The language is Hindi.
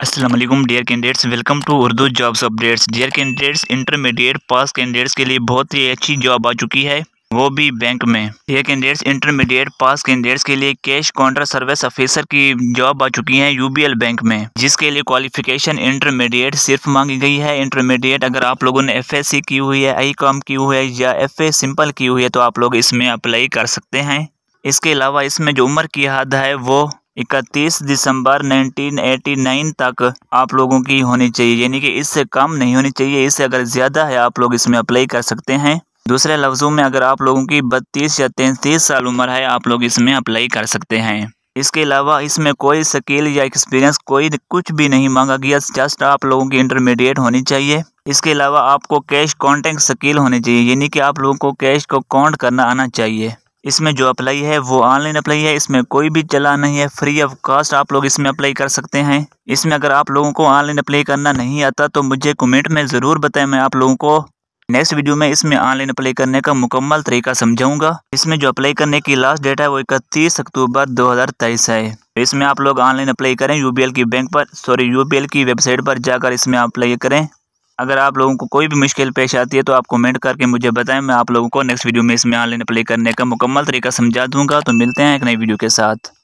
Aslam dear candidates welcome to Urdu jobs updates dear candidates intermediate pass candidates के लिए बहुत ही अच्छी जॉब आ चुकी है वो भी बैंक में dear candidates intermediate pass candidates के लिए कैश काउंटर सर्विस ऑफिसर की जॉब आ चुकी है यूबीएल बैंक में जिसके लिए क्वालिफिकेशन इंटरमीडिएट सिर्फ मांगी गई है इंटरमीडिएट अगर आप लोगों ने एफएससी की हुई है आई कॉम की हुई है या एफ ए सिंपल की हुई है तो आप लोग इसमें अप्लाई कर सकते हैं इसके अलावा इसमें जो उम्र की हद है वो इकतीस दिसंबर 1989 तक आप लोगों की होनी चाहिए यानी कि इससे कम नहीं होनी चाहिए इससे अगर ज़्यादा है आप लोग इसमें अप्लाई कर सकते हैं दूसरे लफ्ज़ों में अगर आप लोगों की बत्तीस या तैंतीस साल उम्र है आप लोग इसमें अप्लाई कर सकते हैं इसके अलावा इसमें कोई स्किल या एक्सपीरियंस कोई कुछ भी नहीं मांगा गया जस्ट आप लोगों की इंटरमीडिएट होनी चाहिए इसके अलावा आपको कैश कॉन्टेंट स्किल होनी चाहिए यानी कि आप लोगों को कैश को काउंट करना आना चाहिए इसमें जो अप्लाई है वो ऑनलाइन अप्लाई है इसमें कोई भी चला नहीं है फ्री ऑफ कॉस्ट आप लोग इसमें अप्लाई कर सकते हैं इसमें अगर आप लोगों को ऑनलाइन अप्लाई करना नहीं आता तो मुझे कमेंट में ज़रूर बताएं मैं आप लोगों को नेक्स्ट वीडियो में इसमें ऑनलाइन अप्लाई करने का मुकम्मल तरीका समझाऊंगा इसमें जो अप्लाई करने की लास्ट डेट है वो इकतीस अक्टूबर दो है तो इसमें आप लोग ऑनलाइन अप्लाई करें यू की बैंक पर सॉरी यू की वेबसाइट पर जाकर इसमें अप्लाई करें अगर आप लोगों को कोई भी मुश्किल पेश आती है तो आप कमेंट करके मुझे बताएं मैं आप लोगों को नेक्स्ट वीडियो में इसमें ऑनलाइन प्ले करने का मुकम्मल तरीका समझा दूंगा तो मिलते हैं एक नई वीडियो के साथ